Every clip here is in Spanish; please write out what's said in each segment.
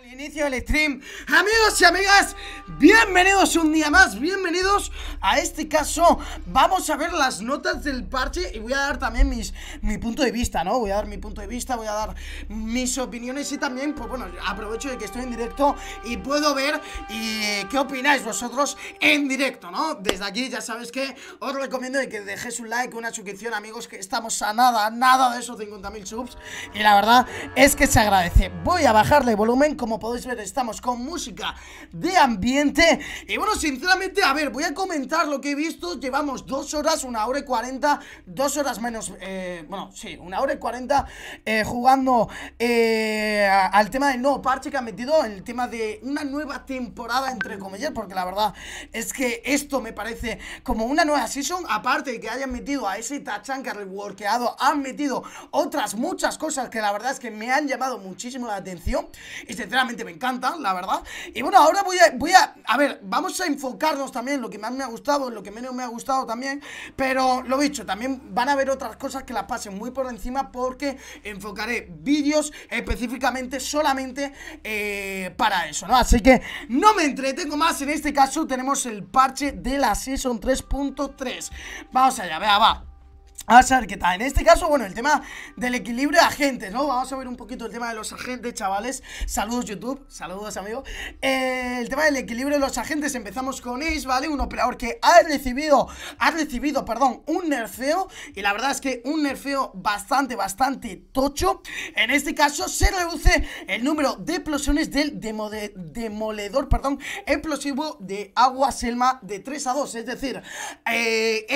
al inicio del stream. Amigos y amigas, bienvenidos un día más, bienvenidos a este caso. Vamos a ver las notas del parche y voy a dar también mis, mi punto de vista, ¿no? Voy a dar mi punto de vista, voy a dar mis opiniones y también, pues bueno, aprovecho de que estoy en directo y puedo ver y, qué opináis vosotros en directo, ¿no? Desde aquí ya sabes que os recomiendo que dejéis un like, una suscripción, amigos, que estamos a nada, nada de esos 50.000 subs y la verdad es que se agradece. Voy a bajarle volumen como como podéis ver estamos con música de ambiente Y bueno, sinceramente, a ver, voy a comentar lo que he visto Llevamos dos horas, una hora y cuarenta, dos horas menos, eh, bueno, sí, una hora y cuarenta eh, Jugando eh, al tema del nuevo parche que han metido El tema de una nueva temporada, entre comillas Porque la verdad es que esto me parece como una nueva season Aparte de que hayan metido a ese Tachan que ha reworkeado Han metido otras muchas cosas que la verdad es que me han llamado muchísimo la atención y sinceramente me encanta, la verdad. Y bueno, ahora voy a, voy a, ver, vamos a enfocarnos también en lo que más me ha gustado, en lo que menos me ha gustado también, pero lo dicho, también van a haber otras cosas que las pasen muy por encima porque enfocaré vídeos específicamente solamente eh, para eso, ¿no? Así que no me entretengo más, en este caso tenemos el parche de la Season 3.3. Vamos allá, vea, va. Vamos a ver qué tal. En este caso, bueno, el tema del equilibrio de agentes, ¿no? Vamos a ver un poquito el tema de los agentes, chavales. Saludos, YouTube. Saludos, amigo. Eh, el tema del equilibrio de los agentes. Empezamos con Ace, ¿vale? Un operador que ha recibido, ha recibido, perdón, un nerfeo. Y la verdad es que un nerfeo bastante, bastante tocho. En este caso, se reduce el número de explosiones del demoledor, perdón, explosivo de agua selma de 3 a 2. Es decir, eh,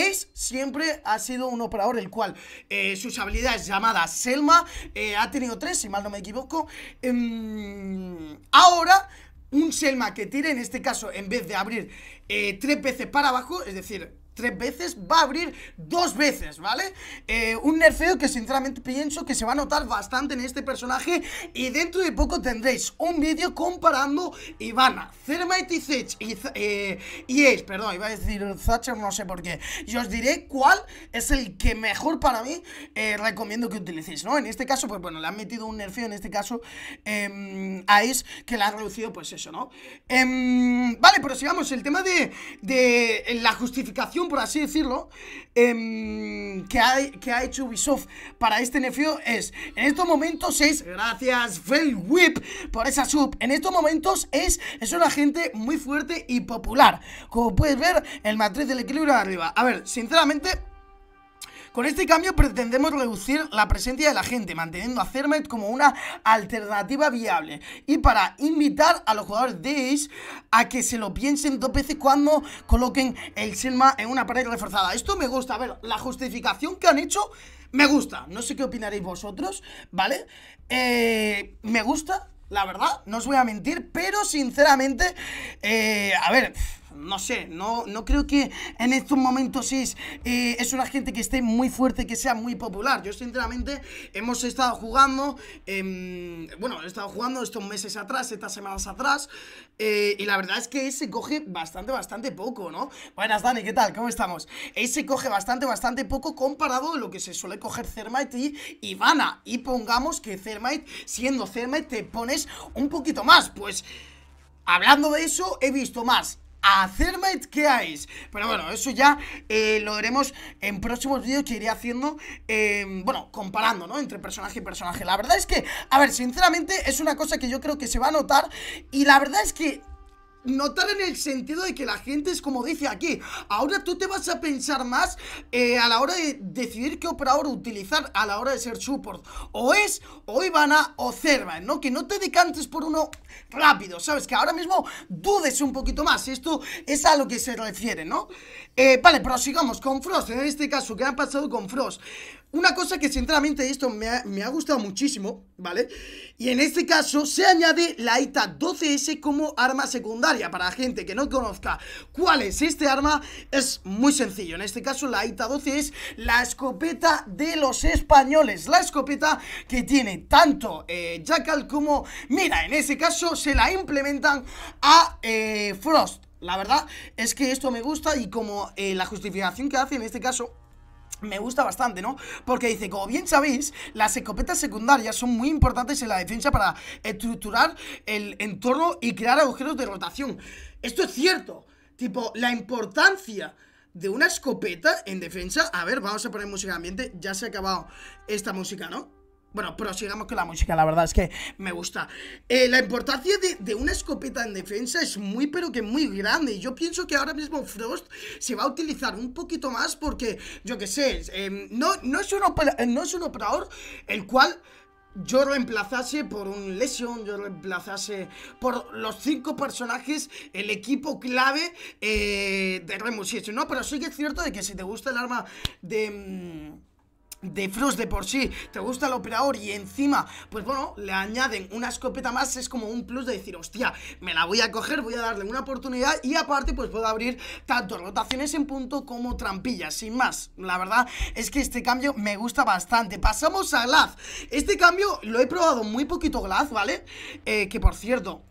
siempre ha sido un operador el cual eh, sus habilidades llamadas Selma eh, ha tenido tres, si mal no me equivoco. Em, ahora, un Selma que tire, en este caso, en vez de abrir eh, tres veces para abajo, es decir, tres veces, va a abrir dos veces, ¿vale? Eh, un nerfeo que sinceramente pienso que se va a notar bastante en este personaje y dentro de poco tendréis un vídeo comparando Ivana, Thermite y eh, y, Ace, perdón, iba a decir Thatcher, no sé por qué, y os diré cuál es el que mejor para mí eh, recomiendo que utilicéis, ¿no? En este caso, pues bueno, le han metido un nerfeo, en este caso em, a Ace, que le han reducido pues eso, ¿no? Em, vale, pero sigamos, el tema de, de la justificación por así decirlo, em, que, ha, que ha hecho Ubisoft para este nefío es, en estos momentos es, gracias Whip por esa sub, en estos momentos es, es una gente muy fuerte y popular. Como puedes ver, el matriz del equilibrio de arriba. A ver, sinceramente... Con este cambio pretendemos reducir la presencia de la gente, manteniendo a Cermet como una alternativa viable. Y para invitar a los jugadores de Ace a que se lo piensen dos veces cuando coloquen el Selma en una pared reforzada. Esto me gusta, a ver, la justificación que han hecho me gusta. No sé qué opinaréis vosotros, ¿vale? Eh, me gusta, la verdad, no os voy a mentir, pero sinceramente, eh, a ver no sé, no, no creo que en estos momentos es, eh, es una gente que esté muy fuerte, que sea muy popular. Yo sinceramente hemos estado jugando, em, bueno, he estado jugando estos meses atrás, estas semanas atrás, eh, y la verdad es que ese coge bastante, bastante poco, ¿no? Buenas, Dani, ¿qué tal? ¿Cómo estamos? Ese coge bastante, bastante poco comparado a lo que se suele coger Thermite y Ivana. Y pongamos que Thermite, siendo Thermite, te pones un poquito más, pues... Hablando de eso, he visto más a Thermite que Pero bueno, eso ya eh, lo veremos en próximos vídeos que iré haciendo, em, bueno, comparando, ¿no? Entre personaje y personaje. La verdad es que, a ver, sinceramente es una cosa que yo creo que se va a notar y la verdad es que notar en el sentido de que la gente es como dice aquí. Ahora tú te vas a pensar más eh, a la hora de decidir qué operador utilizar a la hora de ser support. O es, o Ivana, o Cervan, ¿no? Que no te decantes por uno rápido, ¿sabes? Que ahora mismo dudes un poquito más. Esto es a lo que se refiere, ¿no? Eh, vale, prosigamos con Frost. En este caso, ¿qué ha pasado con Frost? Una cosa que sinceramente esto me ha, gustado muchísimo, ¿vale? Y en este caso se añade la ITA 12S como arma secundaria. Para la gente que no conozca cuál es este arma, es muy sencillo. En este caso la ITA 12 es la escopeta de los españoles. La escopeta que tiene tanto eh, Jackal como... Mira, en este caso se la implementan a eh, Frost. La verdad es que esto me gusta y como eh, la justificación que hace en este caso me gusta bastante, ¿no? Porque dice, como bien sabéis, las escopetas secundarias son muy importantes en la defensa para estructurar el entorno y crear agujeros de rotación. Esto es cierto. Tipo, la importancia de una escopeta en defensa... A ver, vamos a poner música ambiente. Ya se ha acabado esta música, ¿no? Bueno, sigamos con la música, la verdad es que me gusta. Eh, la importancia de, una escopeta en defensa es muy, pero que muy grande. yo pienso que ahora mismo Frost se va a utilizar un poquito más porque, yo qué sé, em, no, no, es un eh, no es un operador el cual yo reemplazase por un Lesion, yo reemplazase por los cinco personajes, el equipo clave eh, de Remus eso ¿no? Pero sí que es cierto de que si te gusta el arma de... Mm, de Frost de por sí, te gusta el operador y encima, pues bueno, le añaden una escopeta más, es como un plus de decir, hostia, me la voy a coger, voy a darle una oportunidad y aparte pues puedo abrir tanto rotaciones en punto como trampillas, sin más. La verdad es que este cambio me gusta bastante. Pasamos a Glaz. Este cambio lo he probado muy poquito Glaz, ¿vale? Eh, que por cierto,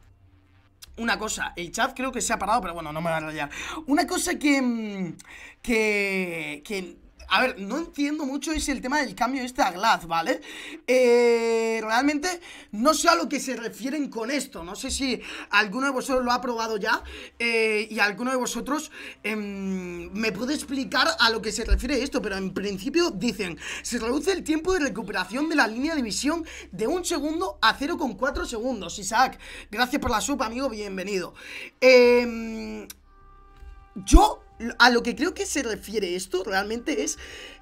una cosa, el chat creo que se ha parado, pero bueno, no me va a rayar. Una cosa que, mm, que, que a ver, no entiendo mucho ese el tema del cambio este a Glass, ¿vale? Eh, realmente no sé a lo que se refieren con esto. No sé si alguno de vosotros lo ha probado ya eh, y alguno de vosotros em, me puede explicar a lo que se refiere esto, pero en principio dicen, se reduce el tiempo de recuperación de la línea de visión de un segundo a 0,4 segundos. Isaac, gracias por la sub, amigo, bienvenido. Em, yo a lo que creo que se refiere esto realmente es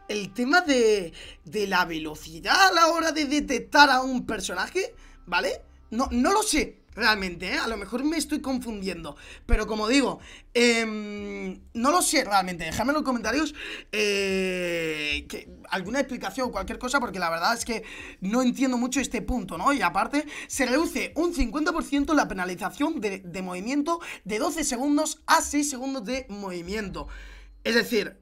el tema de, de la velocidad a la hora de detectar a un personaje, ¿vale? No, no lo sé, realmente, ¿eh? a lo mejor me estoy confundiendo, pero como digo, em, no lo sé realmente, dejadme en los comentarios eh, alguna explicación o cualquier cosa, porque la verdad es que no entiendo mucho este punto, ¿no? Y aparte, se reduce un 50% la penalización de, de movimiento de 12 segundos a 6 segundos de movimiento. Es decir,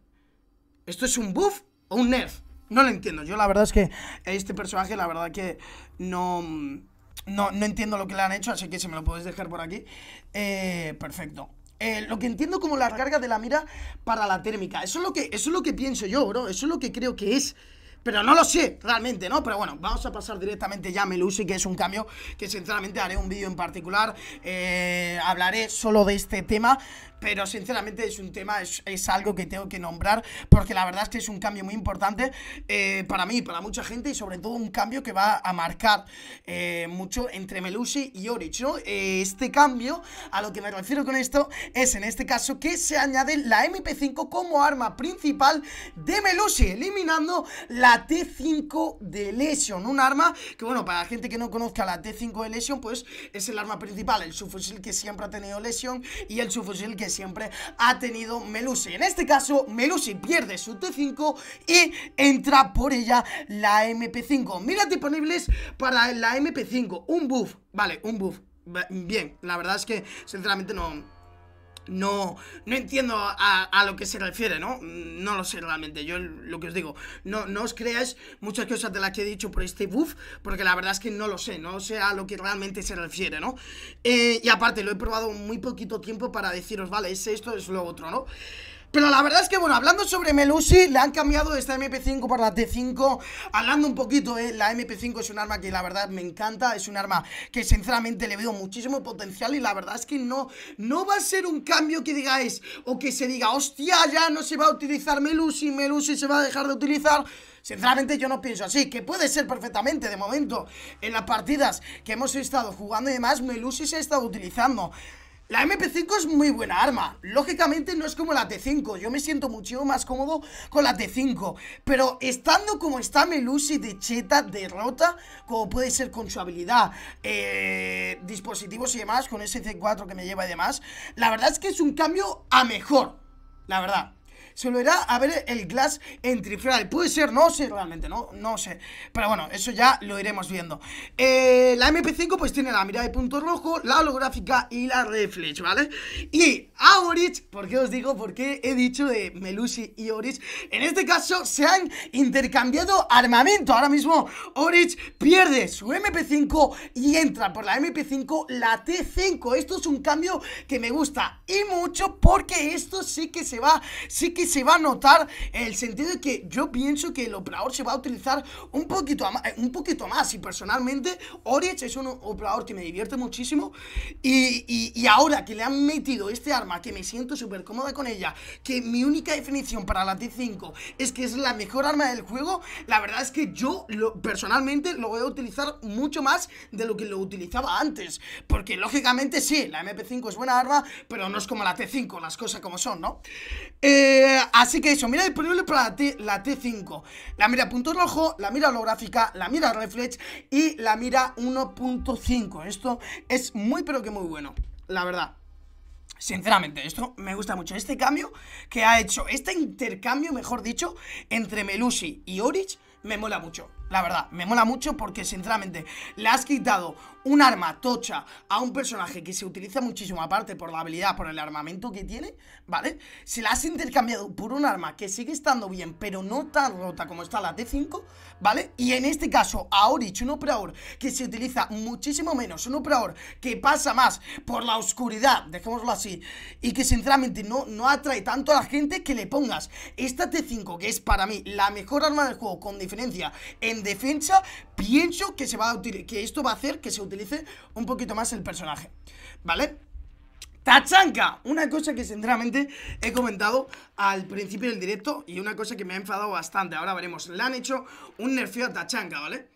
¿esto es un buff o un nerf? No lo entiendo, yo la verdad es que este personaje, la verdad que no no, no entiendo lo que le han hecho, así que si me lo podéis dejar por aquí. Eh, perfecto. Eh, lo que entiendo como la carga de la mira para la térmica. Eso es lo que, eso es lo que pienso yo, bro. Eso es lo que creo que es. Pero no lo sé realmente, ¿no? Pero bueno, vamos a pasar directamente ya a Melusi, que es un cambio que sinceramente haré un vídeo en particular. Eh, hablaré solo de este tema. Pero sinceramente es un tema, es, algo que tengo que nombrar porque la verdad es que es un cambio muy importante eh, para mí, para mucha gente y sobre todo un cambio que va a marcar eh, mucho entre Melusi y Orich, ¿no? este cambio, a lo que me refiero con esto, es en este caso que se añade la MP5 como arma principal de Melusi, eliminando la la T5 de Lesion, un arma que, bueno, para la gente que no conozca la T5 de Lesion, pues es el arma principal, el subfusil que siempre ha tenido Lesion y el subfusil que siempre ha tenido Melusi. En este caso, Melusi pierde su T5 y entra por ella la MP5. Mira disponibles para la MP5, un buff, vale, un buff. Bien, la verdad es que sinceramente no, no, no entiendo a, lo que se refiere, ¿no? No lo sé realmente, yo lo que os digo, no, no os creáis muchas cosas de las que he dicho por este buff, porque la verdad es que no lo sé, no sé a lo que realmente se refiere, ¿no? Eh, y aparte, lo he probado muy poquito tiempo para deciros, vale, es esto, es lo otro, ¿no? Pero la verdad es que, bueno, hablando sobre Melusi, le han cambiado esta MP5 por la T5. Hablando un poquito, eh, la MP5 es un arma que la verdad me encanta. Es un arma que sinceramente le veo muchísimo potencial. Y la verdad es que no, no va a ser un cambio que digáis o que se diga, hostia, ya no se va a utilizar Melusi, Melusi se va a dejar de utilizar. Sinceramente yo no pienso así, que puede ser perfectamente de momento en las partidas que hemos estado jugando y demás, Melusi se ha estado utilizando. La MP5 es muy buena arma, lógicamente no es como la T5, yo me siento mucho más cómodo con la T5, pero estando como está Melusi de cheta, derrota, como puede ser con su habilidad, eh, dispositivos y demás, con ese C4 que me lleva y demás, la verdad es que es un cambio a mejor, la verdad se lo irá a ver el Glass Entry Trial. Puede ser, no sé realmente, no, no sé. Pero bueno, eso ya lo iremos viendo. Eh, la MP5 pues tiene la mirada de punto rojo, la holográfica y la reflex, ¿vale? Y Orich, ¿por qué os digo? Porque he dicho de Melusi y Orich. En este caso se han intercambiado armamento. Ahora mismo Orich pierde su MP5 y entra por la MP5 la T5. Esto es un cambio que me gusta y mucho porque esto sí que se va, sí que se va a notar el sentido de que yo pienso que el operador se va a utilizar un poquito, eh, un poquito más. Y personalmente, Orich es un operador que me divierte muchísimo. Y, ahora que le han metido este arma, que me siento súper cómoda con ella, que mi única definición para la T5 es que es la mejor arma del juego, la verdad es que yo personalmente lo voy a utilizar mucho más de lo que lo utilizaba antes. Porque lógicamente sí, la MP5 es buena arma, pero no es como la T5, las cosas como son, ¿no? Eh, así que eso, mira disponible para la, T, la T5 La mira punto rojo, la mira holográfica, la mira reflex y la mira 1.5 Esto es muy pero que muy bueno, la verdad Sinceramente, esto me gusta mucho. Este cambio que ha hecho, este intercambio, mejor dicho, entre Melusi y Orich, me mola mucho. La verdad, me mola mucho porque sinceramente le has quitado un arma tocha a un personaje que se utiliza muchísimo aparte por la habilidad, por el armamento que tiene, ¿vale? Se la has intercambiado por un arma que sigue estando bien, pero no tan rota como está la T5, ¿vale? Y en este caso, a Orich, un operador que se utiliza muchísimo menos, un operador que pasa más por la oscuridad, dejémoslo así, y que sinceramente no, no atrae tanto a la gente que le pongas esta T5, que es para mí la mejor arma del juego con diferencia en defensa, pienso que, se va a que esto va a hacer que se utilice un poquito más el personaje, ¿vale? Tachanka, una cosa que sinceramente he comentado al principio del directo y una cosa que me ha enfadado bastante. Ahora veremos, le han hecho un nerfeo a Tachanka, ¿vale?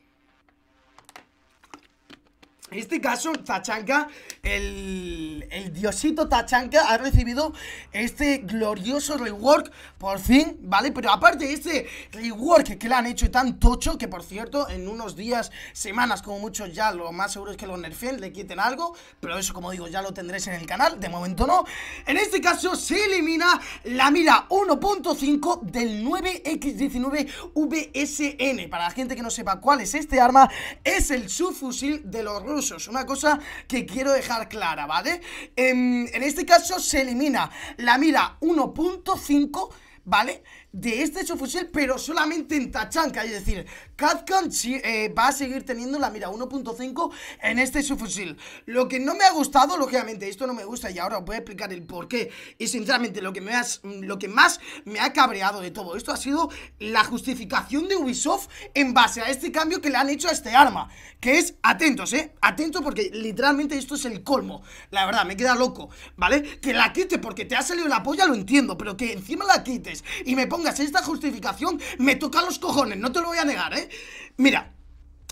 En este caso, Tachanka, el, diosito Tachanka ha recibido este glorioso rework por fin, ¿vale? Pero aparte de este rework que le han hecho tan tocho, que por cierto, en unos días, semanas como mucho ya, lo más seguro es que los nerfien le quiten algo, pero eso como digo, ya lo tendréis en el canal, de momento no. En este caso se elimina la mira 1.5 del 9X19 VSN. Para la gente que no sepa cuál es este arma, es el subfusil de los una cosa que quiero dejar clara, ¿vale? Em, en este caso se elimina la mira 1.5, ¿vale? de este subfusil, pero solamente en tachanca, Es decir, Kazkan eh, va a seguir teniendo la mira 1.5 en este subfusil. Lo que no me ha gustado, lógicamente, esto no me gusta y ahora os voy a explicar el por qué. Y sinceramente, lo que, me mm, lo que más me ha cabreado de todo esto ha sido la justificación de Ubisoft en base a este cambio que le han hecho a este arma. Que es, atentos, ¿eh? Atentos porque literalmente esto es el colmo. La verdad, me queda loco, ¿vale? Que la quites, porque te ha salido la polla, lo entiendo, pero que encima la quites y me pongo esta justificación, me toca los cojones, no te lo voy a negar, ¿eh? Mira,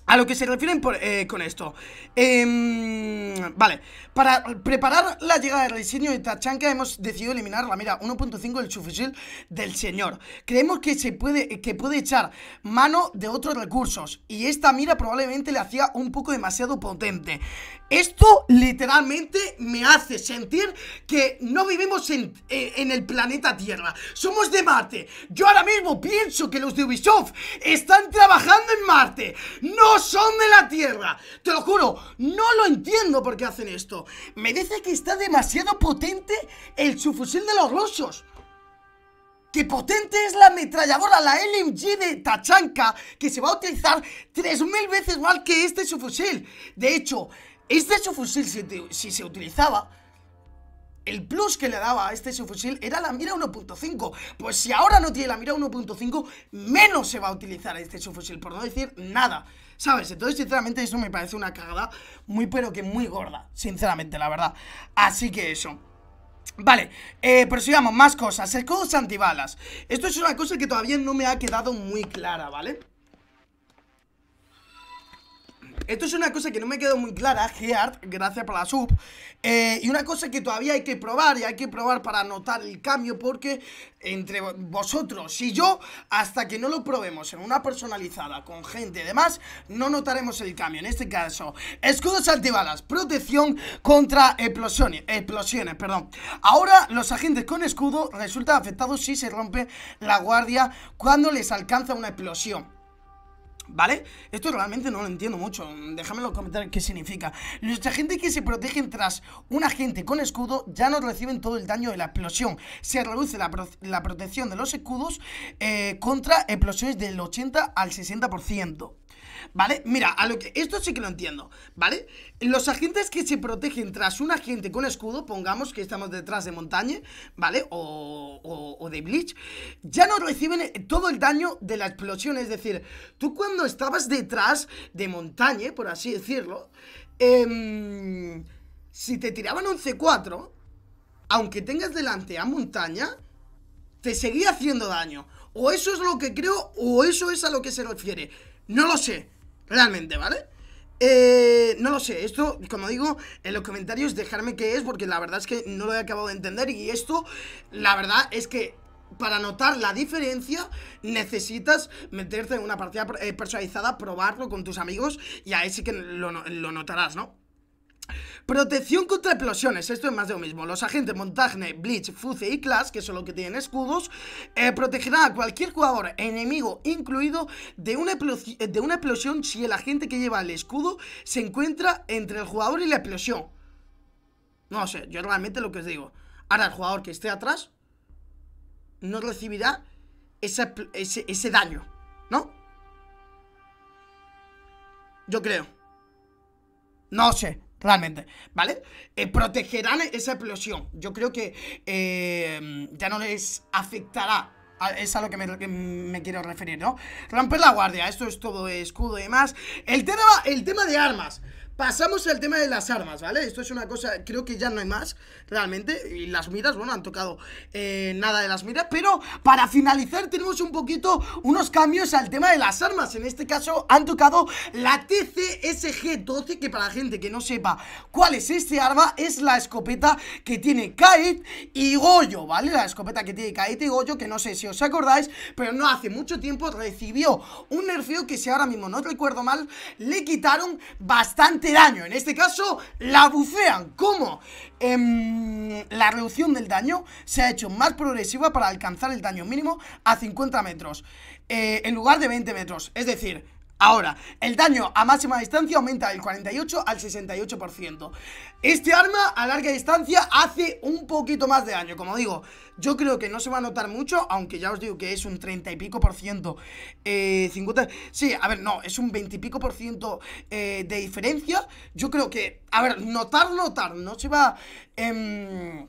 a lo que se refieren eh, con esto. Em, vale, para preparar la llegada del diseño de Tachanka hemos decidido eliminar la mira 1.5 del chufusil del señor. Creemos que se puede, que puede echar mano de otros recursos y esta mira probablemente le hacía un poco demasiado potente. Esto literalmente me hace sentir que no vivimos eh, en, el planeta Tierra. Somos de Marte. Yo ahora mismo pienso que los de Ubisoft están trabajando en Marte. No son de la Tierra. Te lo juro, no lo entiendo por qué hacen esto. Me dice que está demasiado potente el subfusil de los rusos. ¡Qué potente es la ametralladora, la LMG de Tachanka, que se va a utilizar 3.000 veces más que este subfusil! De hecho, este subfusil, si, se utilizaba, el plus que le daba a este subfusil era la mira 1.5. Pues si ahora no tiene la mira 1.5, menos se va a utilizar este subfusil, por no decir nada. ¿Sabes? Entonces, sinceramente, eso me parece una cagada muy, pero que muy gorda. Sinceramente, la verdad. Así que eso. Vale, eh, prosigamos, más cosas Escudos antibalas Esto es una cosa que todavía no me ha quedado muy clara, ¿vale? Esto es una cosa que no me quedó muy clara, Geart, gracias por la sub. Eh, y una cosa que todavía hay que probar, y hay que probar para notar el cambio, porque entre vosotros y yo, hasta que no lo probemos en una personalizada con gente y demás, no notaremos el cambio. En este caso, escudos antibalas, protección contra explosiones, explosiones perdón. Ahora, los agentes con escudo resultan afectados si se rompe la guardia cuando les alcanza una explosión. ¿vale? Esto realmente no lo entiendo mucho, déjame en los comentarios qué significa. Los agentes que se protegen tras un agente con escudo ya no reciben todo el daño de la explosión. Se reduce la, protección de los escudos eh, contra explosiones del 80 al 60%. ¿vale? Mira, a lo que, esto sí que lo entiendo, ¿vale? Los agentes que se protegen tras un agente con escudo, pongamos que estamos detrás de montaña ¿vale? O, de Bleach, ya no reciben todo el daño de la explosión. Es decir, tú cuando estabas detrás de montaña por así decirlo, em, si te tiraban un C4, aunque tengas delante a Montaña, te seguía haciendo daño. O eso es lo que creo, o eso es a lo que se refiere. No lo sé, realmente, ¿vale? Eh, no lo sé, esto, como digo, en los comentarios dejarme qué es porque la verdad es que no lo he acabado de entender y esto, la verdad es que para notar la diferencia necesitas meterte en una partida eh, personalizada, probarlo con tus amigos y ahí sí que lo notarás, ¿no? Protección contra explosiones, esto es más de lo mismo. Los agentes Montagne, Blitz, Fuce y Clash, que son los que tienen escudos, eh, protegerá a cualquier jugador enemigo incluido de una, de una explosión si el agente que lleva el escudo se encuentra entre el jugador y la explosión. No sé, yo realmente lo que os digo. Ahora el jugador que esté atrás no recibirá ese, ese daño, ¿no? Yo creo. No sé, realmente, ¿vale? Eh, protegerán esa explosión. Yo creo que eh, ya no les afectará. es a lo que me, quiero referir, ¿no? Romper la guardia, esto es todo escudo y demás. El tema, el tema de armas. Pasamos al tema de las armas, ¿vale? Esto es una cosa, creo que ya no hay más, realmente. Y las miras, bueno, han tocado eh, nada de las miras. Pero para finalizar, tenemos un poquito unos cambios al tema de las armas. En este caso, han tocado la TCSG-12, que para la gente que no sepa cuál es este arma, es la escopeta que tiene Kait y Goyo, ¿vale? La escopeta que tiene Kait y Goyo, que no sé si os acordáis, pero no hace mucho tiempo recibió un nerfeo que, si ahora mismo no recuerdo mal, le quitaron bastante daño. En este caso, la bufean. ¿Cómo? Em, la reducción del daño se ha hecho más progresiva para alcanzar el daño mínimo a 50 metros eh, en lugar de 20 metros. Es decir, Ahora, el daño a máxima distancia aumenta del 48 al 68%. Este arma a larga distancia hace un poquito más de daño. Como digo, yo creo que no se va a notar mucho, aunque ya os digo que es un 30 y pico por ciento. Eh, sí, a ver, no, es un 20 y pico por ciento eh, de diferencia. Yo creo que, a ver, notar, notar, no se va... Em,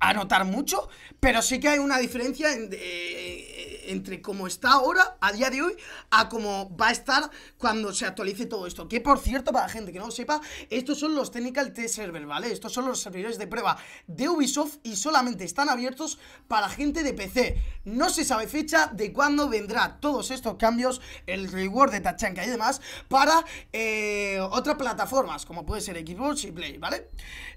a notar mucho, pero sí que hay una diferencia en, eh, entre como está ahora, a día de hoy, a cómo va a estar cuando se actualice todo esto. Que por cierto, para la gente que no lo sepa, estos son los Technical t Server, ¿vale? Estos son los servidores de prueba de Ubisoft y solamente están abiertos para gente de PC. No se sabe fecha de cuándo vendrá todos estos cambios, el reward de Tachanka y demás, para eh, otras plataformas, como puede ser Xbox y Play, ¿vale?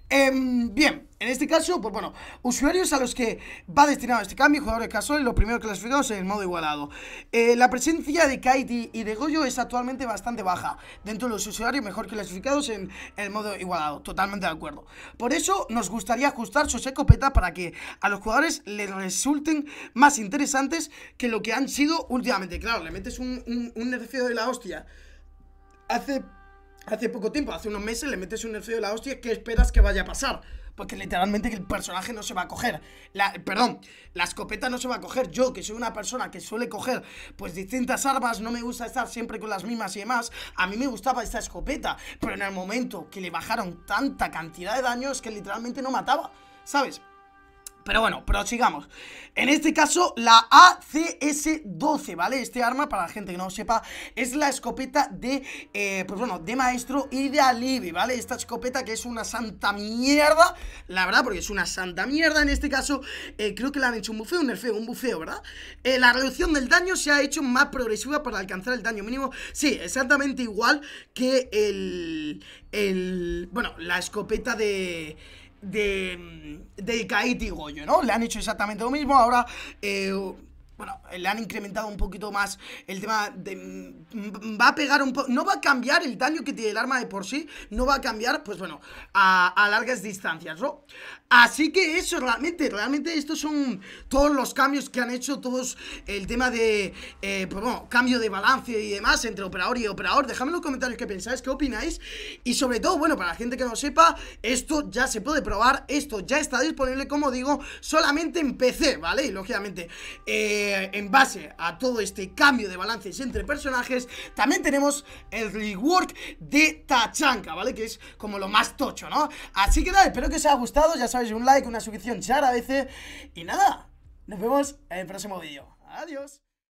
Em, bien, en este caso, pues bueno, usuarios a los que va destinado este cambio, jugadores casuales, los primeros clasificados en en modo igualado. Eh, la presencia de Kaiti y de Goyo es actualmente bastante baja dentro de los usuarios mejor clasificados en el modo igualado, totalmente de acuerdo. Por eso nos gustaría ajustar sus escopetas para que a los jugadores les resulten más interesantes que lo que han sido últimamente. Claro, le metes un, un, de la hostia hace hace poco tiempo, hace unos meses, le metes un nerfeo de la hostia, ¿qué esperas que vaya a pasar? Porque literalmente el personaje no se va a coger. La, perdón, la escopeta no se va a coger. Yo, que soy una persona que suele coger pues distintas armas, no me gusta estar siempre con las mismas y demás. A mí me gustaba esta escopeta, pero en el momento que le bajaron tanta cantidad de daños que literalmente no mataba. ¿Sabes? Pero bueno, prosigamos. En este caso, la ACS-12, ¿vale? Este arma, para la gente que no lo sepa, es la escopeta de, eh, pues bueno, de maestro y de alibi, ¿vale? Esta escopeta que es una santa mierda, la verdad, porque es una santa mierda. En este caso, eh, creo que le han hecho un bufeo, un nerfeo, un bufeo, ¿verdad? Eh, la reducción del daño se ha hecho más progresiva para alcanzar el daño mínimo. Sí, exactamente igual que el... el bueno, la escopeta de de, mm, de Kaiti Goyo, ¿no? Le han hecho exactamente lo mismo. Ahora eh, bueno, eh, le han incrementado un poquito más el tema de... Mm, va a pegar un poco... No va a cambiar el daño que tiene el arma de por sí. No va a cambiar, pues bueno, a, largas distancias, ¿no? Así que eso, realmente, realmente estos son todos los cambios que han hecho, todos el tema de, eh, pues bueno, cambio de balance y demás entre operador y operador. Dejadme en los comentarios qué pensáis, qué opináis. Y sobre todo, bueno, para la gente que no sepa, esto ya se puede probar, esto ya está disponible, como digo, solamente en PC, ¿vale? Y lógicamente... Eh, eh, en base a todo este cambio de balances entre personajes, también tenemos el rework de Tachanka, ¿vale? Que es como lo más tocho, ¿no? Así que nada, espero que os haya gustado, ya sabéis, un like, una suscripción chara a veces, y nada, nos vemos en el próximo vídeo. Adiós.